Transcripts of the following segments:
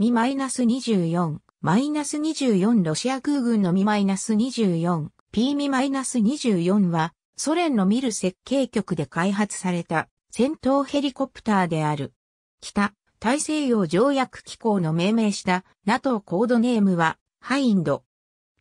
m 2 4 Mi-24 ロシア空軍の Mi-24、PMi-24 は、ソ連のミル設計局で開発された戦闘ヘリコプターである。北、大西洋条約機構の命名した NATO コードネームは、ハインド。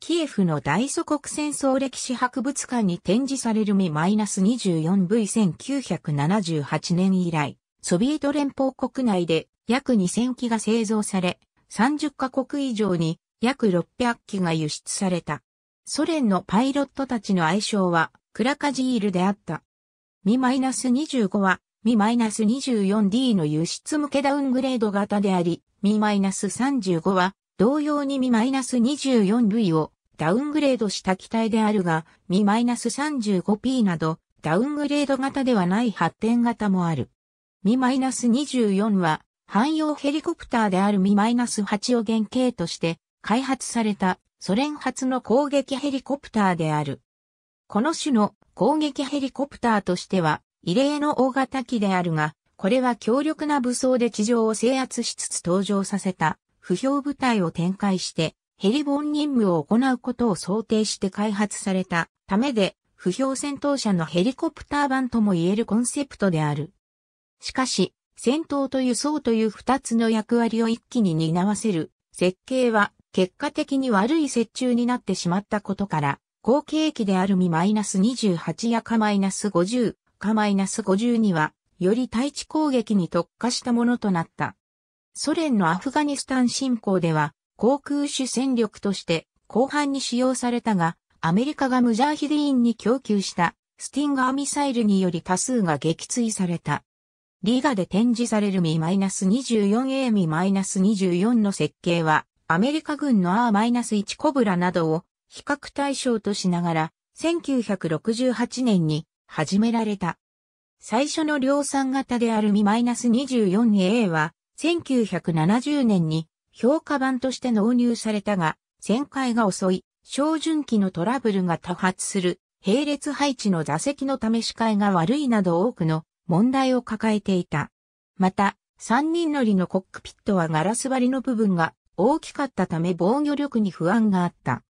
キエフの大祖国戦争歴史博物館に展示されるミ -24V1978 年以来、ソビエト連邦国内で約2000機が製造され、30カ国以上に約600機が輸出された。ソ連のパイロットたちの愛称は、クラカジールであった。ナス2 5は、ナス2 4 d の輸出向けダウングレード型であり、ナス3 5は、同様にナス2 4 v をダウングレードした機体であるが、ナス3 5 p など、ダウングレード型ではない発展型もある。ナス2 4は、汎用ヘリコプターであるミ -8 を原型として開発されたソ連初の攻撃ヘリコプターである。この種の攻撃ヘリコプターとしては異例の大型機であるが、これは強力な武装で地上を制圧しつつ登場させた不評部隊を展開してヘリボン任務を行うことを想定して開発されたためで不評戦闘車のヘリコプター版とも言えるコンセプトである。しかし、戦闘と輸送という二つの役割を一気に担わせる設計は結果的に悪い折衷になってしまったことから、後継機であるみ -28 やか -50 か -52 は、より対地攻撃に特化したものとなった。ソ連のアフガニスタン侵攻では、航空主戦力として後半に使用されたが、アメリカがムジャーヒディーンに供給したスティンガーミサイルにより多数が撃墜された。リガで展示される Mi-24A Mi-24 の設計は、アメリカ軍の R-1 コブラなどを比較対象としながら、1968年に始められた。最初の量産型である Mi-24A は、1970年に評価版として納入されたが、旋回が遅い、照準器のトラブルが多発する、並列配置の座席の試し替えが悪いなど多くの問題を抱えていた。また、三人乗りのコックピットはガラス張りの部分が大きかったため防御力に不安があった。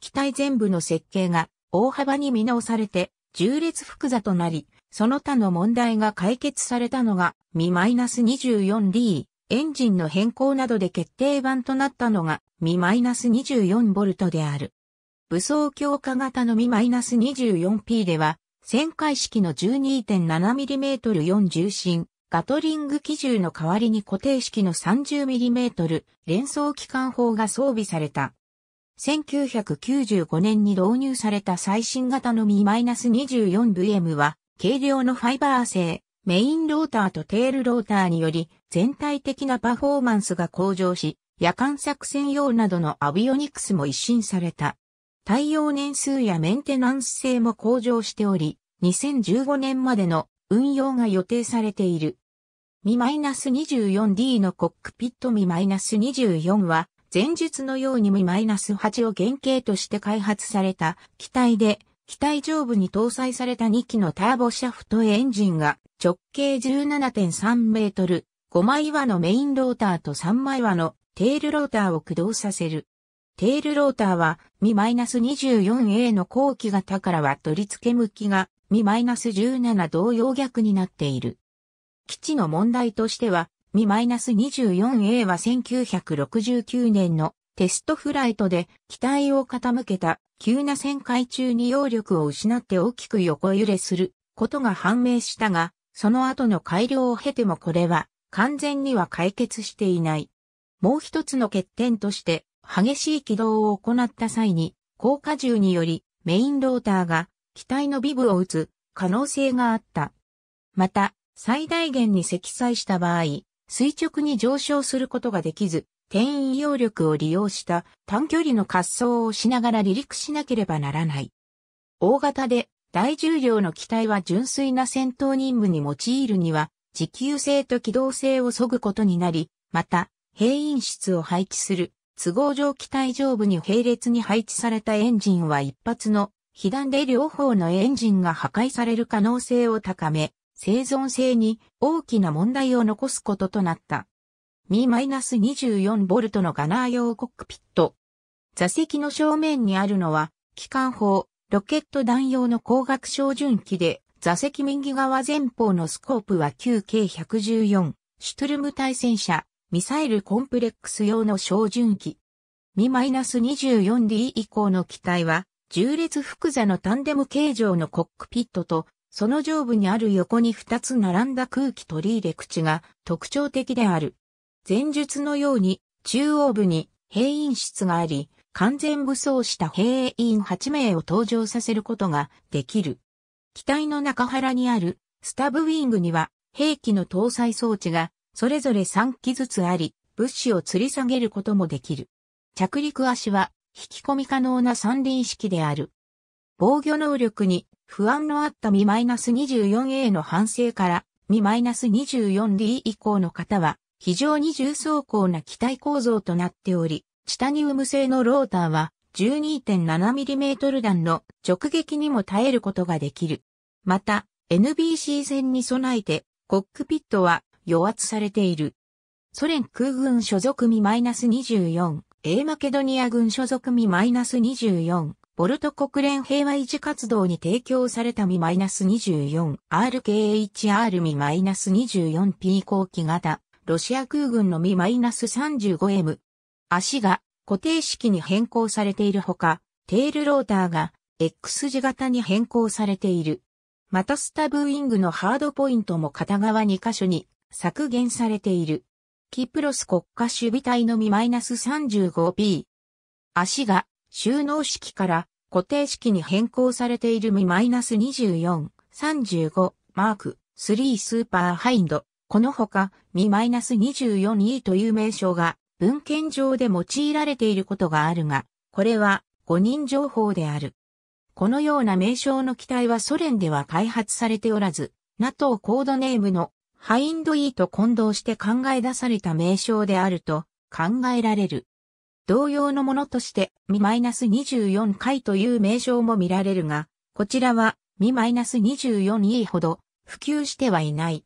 機体全部の設計が大幅に見直されて、重列複座となり、その他の問題が解決されたのが、m 2 4 d エンジンの変更などで決定版となったのが、m 2 4 v である。武装強化型の m 2 4 p では、旋回式の 12.7mm4 重心、ガトリング機銃の代わりに固定式の 30mm 連装機関砲が装備された。1995年に導入された最新型の m 2 4 v m は、軽量のファイバー製、メインローターとテールローターにより、全体的なパフォーマンスが向上し、夜間作戦用などのアビオニクスも一新された。対応年数やメンテナンス性も向上しており、2015年までの運用が予定されている。Mi-24D のコックピット Mi-24 は、前述のように Mi-8 を原型として開発された機体で、機体上部に搭載された2機のターボシャフトエンジンが直径17.3メートル、5枚輪のメインローターと3枚輪のテールローターを駆動させる。テールローターは Mi-24A の後期型からは取り付け向きがマナス1 7同様逆になっている。基地の問題としては、マ Mi-24A は1969年のテストフライトで機体を傾けた急な旋回中に揚力を失って大きく横揺れすることが判明したが、その後の改良を経てもこれは完全には解決していない。もう一つの欠点として激しい軌道を行った際に高荷重によりメインローターが機体のビブを打つ可能性があった。また、最大限に積載した場合、垂直に上昇することができず、転移揚力を利用した短距離の滑走をしながら離陸しなければならない。大型で大重量の機体は純粋な戦闘任務に用いるには、持久性と機動性を削ぐことになり、また、兵員室を配置する都合上機体上部に並列に配置されたエンジンは一発の被弾で両方のエンジンが破壊される可能性を高め、生存性に大きな問題を残すこととなった。2-24V のガナー用コックピット。座席の正面にあるのは、機関砲、ロケット弾用の光学照準器で、座席右側前方のスコープは 9K114、シュトゥルム対戦車、ミサイルコンプレックス用の照準器。2-24D 以降の機体は、重列複座のタンデム形状のコックピットと、その上部にある横に2つ並んだ空気取り入れ口が特徴的である。前述のように、中央部に兵員室があり、完全武装した兵員8名を登場させることができる。機体の中腹にあるスタブウィングには兵器の搭載装置がそれぞれ3機ずつあり、物資を吊り下げることもできる。着陸足は引き込み可能な三輪式である。防御能力に不安のあった Mi-24A の反省から Mi-24D 以降の方は非常に重装甲な機体構造となっており、チタニウム製のローターは 12.7mm 弾の直撃にも耐えることができる。また、NBC 戦に備えて、コックピットは与圧されている。ソ連空軍所属ミ -24 A マケドニア軍所属ミ -24、ボルト国連平和維持活動に提供されたミ -24、RKHR ミ -24P 後期型、ロシア空軍のミ -35M。足が固定式に変更されているほか、テールローターが X 字型に変更されている。またスタブウィングのハードポイントも片側2箇所に削減されている。キプロス国家守備隊のみ -35P。足が収納式から固定式に変更されているみ -24、35、マーク、3スーパーハインド。このほか、み -24E という名称が文献上で用いられていることがあるが、これは誤認情報である。このような名称の機体はソ連では開発されておらず、NATO コードネームのハインドイーと混同して考え出された名称であると考えられる。同様のものとして、マイナス2 4回という名称も見られるが、こちらはマイナス2 4 e ほど普及してはいない。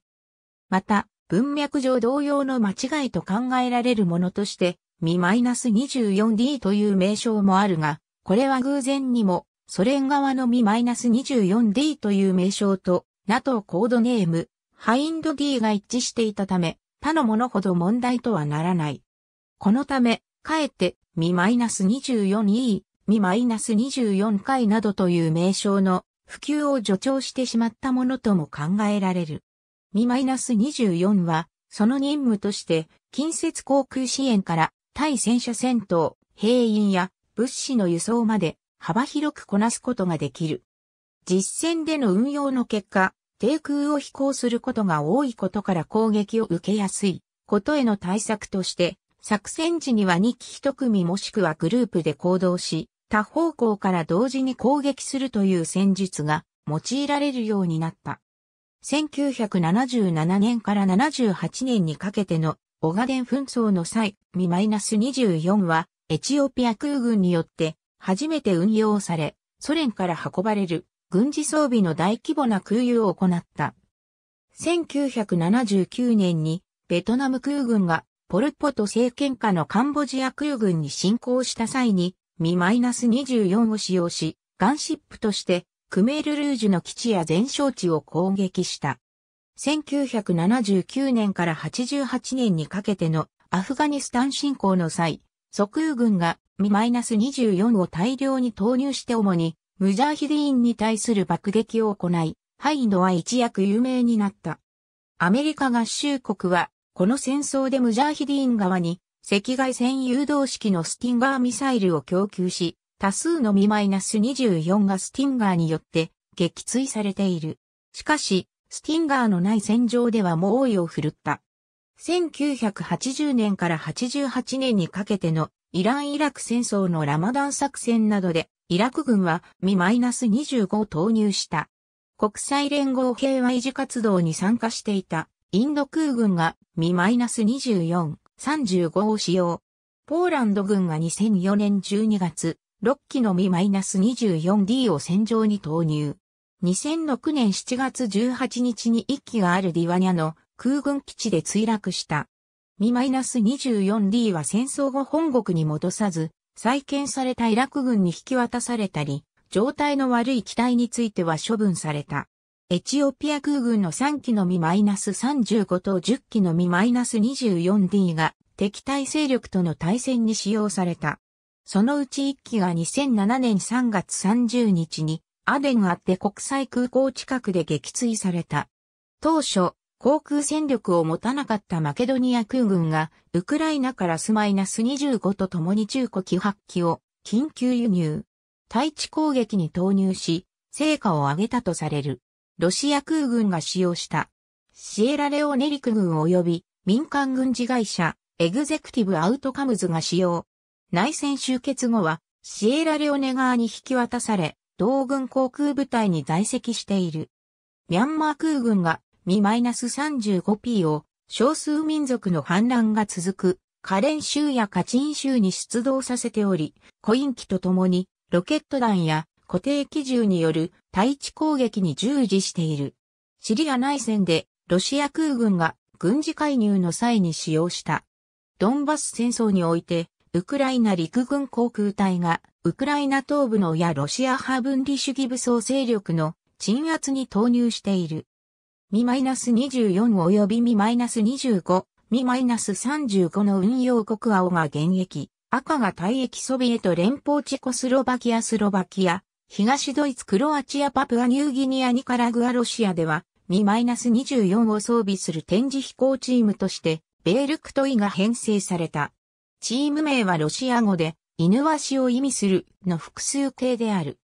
また、文脈上同様の間違いと考えられるものとして、マイナス2 4 d という名称もあるが、これは偶然にも、ソ連側のマイナス2 4 d という名称と、NATO コードネーム、ハインド D が一致していたため、他のものほど問題とはならない。このため、かえって、ミ -24E、ミ -24 回などという名称の普及を助長してしまったものとも考えられる。ミ -24 は、その任務として、近接航空支援から対戦車戦闘、兵員や物資の輸送まで幅広くこなすことができる。実戦での運用の結果、低空を飛行することが多いことから攻撃を受けやすいことへの対策として、作戦時には2機1組もしくはグループで行動し、他方向から同時に攻撃するという戦術が用いられるようになった。1977年から78年にかけてのオガデン紛争の際、ミ -24 はエチオピア空軍によって初めて運用され、ソ連から運ばれる軍事装備の大規模な空輸を行った。1979年にベトナム空軍がポルポト政権下のカンボジア空軍に侵攻した際に、ミマイナス -24 を使用し、ガンシップとしてクメールルージュの基地や全焼地を攻撃した。1979年から88年にかけてのアフガニスタン侵攻の際、即空軍がミマイナス -24 を大量に投入して主にムジャーヒディーンに対する爆撃を行い、ハイドは一躍有名になった。アメリカ合衆国は、この戦争でムジャーヒディーン側に、赤外線誘導式のスティンガーミサイルを供給し、多数のミマイナス24がスティンガーによって撃墜されている。しかし、スティンガーのない戦場では猛威を振るった。1980年から88年にかけてのイラン・イラク戦争のラマダン作戦などでイラク軍はミ -25 を投入した。国際連合平和維持活動に参加していたインド空軍がミ -24、35を使用。ポーランド軍が2004年12月、6機のミ -24D を戦場に投入。2006年7月18日に1機があるディワニャの空軍基地で墜落した。ミ -24D は戦争後本国に戻さず、再建されたイラク軍に引き渡されたり、状態の悪い機体については処分された。エチオピア空軍の3機のみ -35 と10機のみ -24D が敵対勢力との対戦に使用された。そのうち1機が2007年3月30日にアデンアって国際空港近くで撃墜された。当初、航空戦力を持たなかったマケドニア空軍が、ウクライナからスマイナス25と共に中古機発機を緊急輸入。対地攻撃に投入し、成果を上げたとされる。ロシア空軍が使用した。シエラレオネリ空軍及び民間軍事会社、エグゼクティブアウトカムズが使用。内戦終結後は、シエラレオネ側に引き渡され、同軍航空部隊に在籍している。ミャンマー空軍が Mi-35P を少数民族の反乱が続くカレン州やカチン州に出動させており、コイン機とともにロケット弾や固定機銃による対地攻撃に従事している。シリア内戦でロシア空軍が軍事介入の際に使用した。ドンバス戦争において、ウクライナ陸軍航空隊がウクライナ東部のやロシア派分離主義武装勢力の鎮圧に投入している。Mi-24 及び Mi-25、Mi-35 の運用国青が現役、赤が退役ソビエト連邦チェコスロバキアスロバキア、東ドイツクロアチアパプアニューギニアニカラグアロシアでは、Mi-24 を装備する展示飛行チームとして、ベールクトイが編成された。チーム名はロシア語で、犬ワシを意味するの複数形である。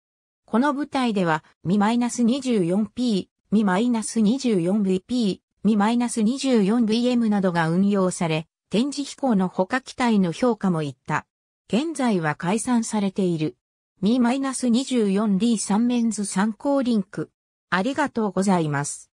この部隊では、Mi-24P、Mi-24VP、Mi-24VM などが運用され、展示飛行の他機体の評価もいった。現在は解散されている。Mi-24D3 メンズ参考リンク。ありがとうございます。